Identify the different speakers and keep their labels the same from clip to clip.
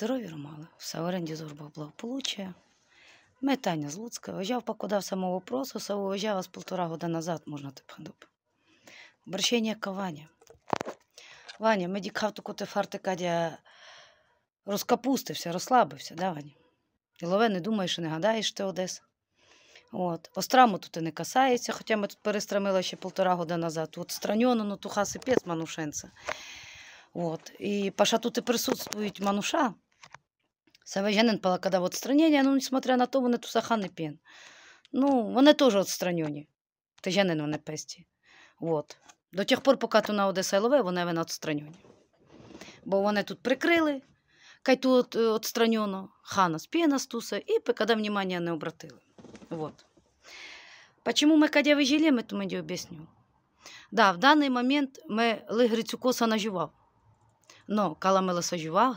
Speaker 1: Здоров'я Романа, в оренді зорбах благополуччя. Ми Таня з Луцька. Ожав покидав самого просу, совожав з півтора года назад, можна так подобати. Обращення к Ваня. ми дікав таку фарти Кадя розкапустився, розслабився, да, Ваня? Ілове, не думаєш і не гадаєш ти Одеса. От. Остраму тут і не касається, хоча ми тут перестрамили ще півтора года назад. От страньоно, ну туха сипець манушенця. От. І паша тут і присутствують мануша. Саважанин когда відстранення, ну, несмотря на то, вони тусахани пен. Ну, вони теж відстранені. Тижянин вони песті. От. До тих пор, поки Туна Одеса і вони вони відстранені. Бо вони тут прикрили, кай тут відстранено, хана спіна стуса, і покада внимання не обратили. Вот. Почему мы кадя выжили, мы тому я Да, в даний момент ми Лигрицю коса наживав. Но коли ми лисоживав,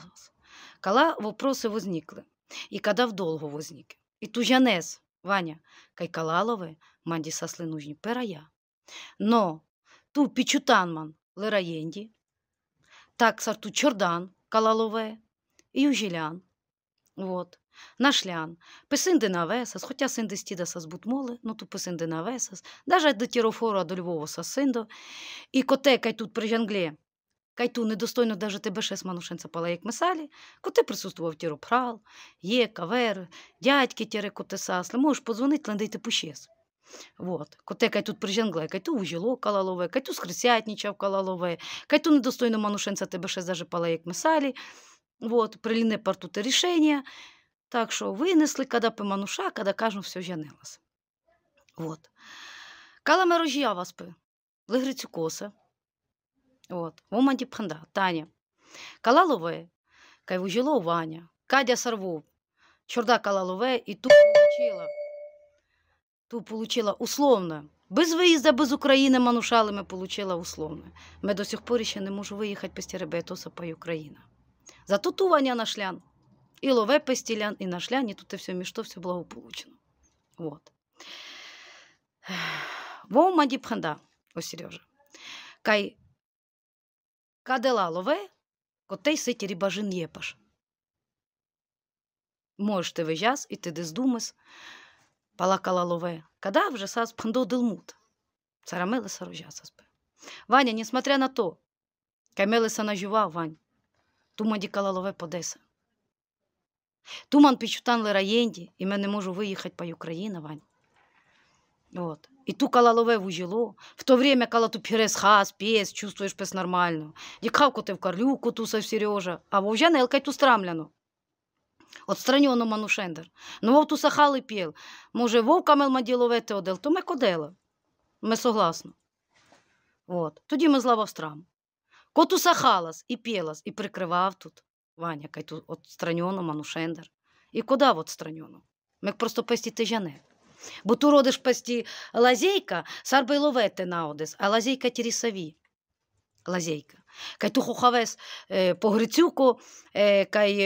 Speaker 1: Кала вопроси возникли, і кадав вдолго возник. И тужанес, Ваня, кайкалалове, манди сослы перая. Но ту пічутанман лераєнді, так сарту чордан калалове, и ужелян. Вот. Нашлян. Песинди навесас, хоча синди стіда сас бутмоли, ну ту песинди навесас, даже до тірофору до Львова сас і котекай тут при жанглі. Кайту недостойно даже тебе ще манушенця пала, як месалі, коти присутствував тіропрал, є, кавер, дядьки тіре коте сасли, можеш подзвонити, лендити пущес. Вот. Коте кай тут приженгла, кай ту ужило калалове, кай ту скрисятнічав калалове, кай ту недостойно манушенця тебе ще даже пала, як месалі. Вот. Приліне партуте рішення. Так що винесли, када мануша, када кажу, все жанилась. Вот. Кала мерожія вас пи, легрицю коса. Вот. Уманди пханда, Таня. Калалове, кайвужило Ваня. Кадя сорву. Чурда калалове і ту получила. Ту получила условно. Без виїзда, без України манушалами получила условно. Ми до сих пор ще не можу виїхати після Беатоса по Україна. Зато ту Ваня нашлян. І лове пестілян, і нашлян, і тут і все між все благополучно. Вот. Воу мадіпханда, о Сережа. Кай Каделалове, котей ситірі бажин єпаш. Можеш ти вижяс, і ти десь палакала лове, када вже сас пандо дилмут, царамили сарожа саспе. Ваня, несмотря на то, каймелеса нажива, Вань, тума дікала лове подеса. Туман пічутан лираєнді, і мене можу виїхати по Україна, Вань. От. И ту в вужило, в то время, когда ту пересхаз, пес, чувствуешь пес нормально. Дикавку ты в корлюку тусав Сережа, а вовже нелкай ту страмляну. Отстранено манушендер. Ну вот ту сахали пел. Може, вовка мелмаділове те одел, то ми кодела. Ми согласно. От. Тоді ми злава в страму. Коту сахалас і пелас, і прикривав тут. Ваня, кай тут отстранено манушендер. І в отстранено. Ми просто песті тижяне. Бо ту родиш пасті лазейка, сарбей ловете наодес, а лазейка тірісаві. Лазейка. Кай ту хохавес е, по грицюку, е, кай е,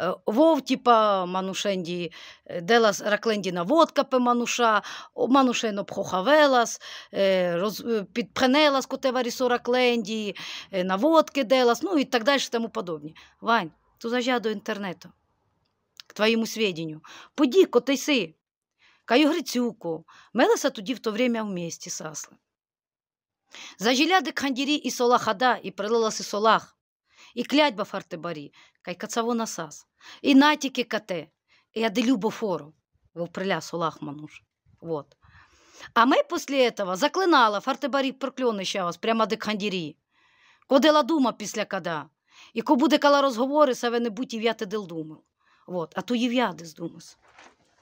Speaker 1: е вов типа манушенді е, делас раклендіна водка пе мануша, манушено пхохавелас, е, роз, підпхенелас котева рісо ракленді, на водки делас, ну і так далі тому подобне. Вань, ту зажа до інтернету, к твоєму свідінню. Поді, котайси, Каю Грицюку. Мелоса туди в то время в місті сасла. Зажиляды кандири и солахада, і прилилася солах, і клятьба фартебари, кай кацаво насас, і натіки кате, і аделюбо фору, воприля солах мануш. Вот. А ми після этого заклинала фартебарі прокльонища вас прямо до кандірі. Кодила дума після када. І ко буде кала розговори, саве не будь ів'яти дил думав. Вот. А то єв'яди здумас.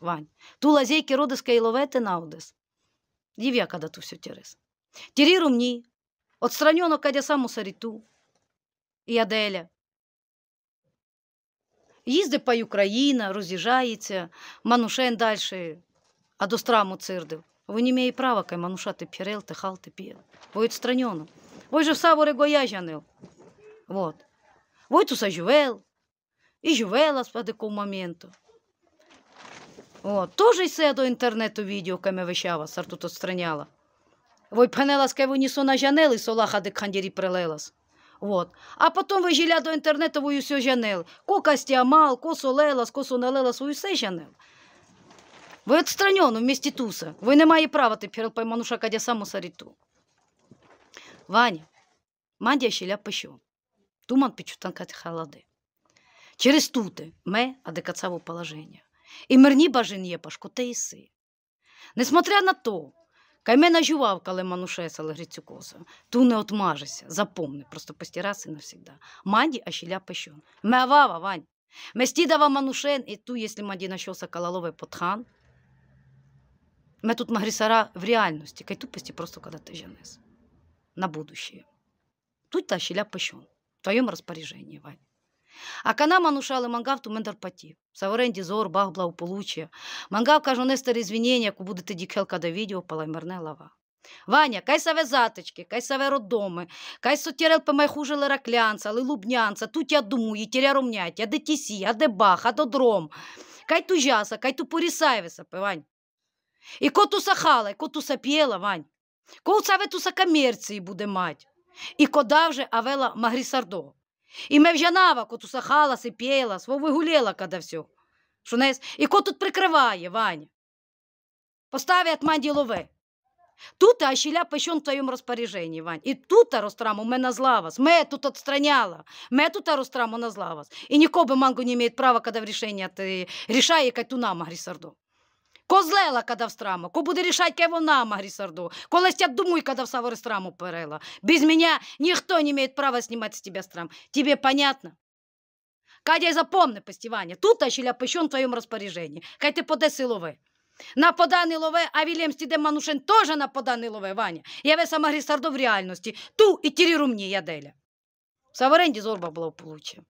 Speaker 1: Вань. Ту лазейки родыска и наудес. Дивя, когда ту все терес. Териру мни. Отстранено, кадя саму сариту. І Аделя. Їзде по Україна, роз'їжджається, манушен далі, а до страму цирдив. Ви не має права, кай манушати пірел, те хал, те піє. Ви відстранено. Ви же в саворе гояжанил. Вот. Ви ту сажувел. І жувела спаде моменту. О, Тоже се до інтернету відео, каме вещава, сартут отстраняла. Вой пханелас, кай вынесу на жанели, солаха де кандири прелелас. Вот. А потом ви жиля до інтернету, вою все жанел. Ко костямал, ко солелас, ко сонелелас, вою все жанел. Ви отстраньону вместе туса. Ви не має права тепер поймануша, кадя саму саріту. Ваня, мандя щеля пищу. Туман печутанка халади. Через туте ме адекацаву положення і мирні бажин'є Пашко Тейси. Несмотря на то, Каймена жував, коли манушеса Легрицюкоса. Ту не отмажеся, запомни, просто постирайся навсегда. Манді, а щеля пещен. Вань. Местідава манушен, і ту, якщо манді нащоса калалове потхан. Ми тут магрісара в реальності, кай тупості просто коли ти женес. На будущее. Тут та щеля пещен. В твоєму розпоряженні, Вань. А кана манушали мангавту мендарпатів. Саверенді зор баг благополуччя. Мангав кажу нестер ізвінєння, яку будете дікелка до відео палаймерне лава. Ваня, кай саве заточки, кай саве роддоми, кай сотірел пемай хуже лераклянца, лилубнянца, тут я думаю, і тіря румнять, а де тісі, а де бах, а додром. Кай тужаса, кай ту порісаєвеса, певань. І коту сахала, і коту сап'єла, Вань. Коу саве туса комерції буде мать. І кода вже авела магрісардо. И мы в Жанаваку тусахалась и пелась, во выгулела все. Що І кот тут прикриває, Ваня. Поставить манді лови. Тут ащіля пещон в твоєму розпоряженні, Вань. І тут ростраму ми назла вас. Ми тут отстраняла. Ми тут ростраму назла вас. І ніколи манго не має права, коли в рішення ти рішає, яка ту нам, Грісардо. Козлела кадавстрама, ко буде рішать, ке вона магрі сарду. Колись я думаю, кадавсавори рестраму перела. Без меня ніхто не має права знімати з тебе страм. Тебе понятно? Кадя, запомни, постівання, тут та щеляпищон в твоєму розпоряженні. Хай ти подаси лови. На поданий лове, а Вільям Стіде Манушин теж на поданий лове, Ваня. Я весь сама Грісардо в реальності. Ту і тірі румні, я деля. В Саверенді зорба була в получі.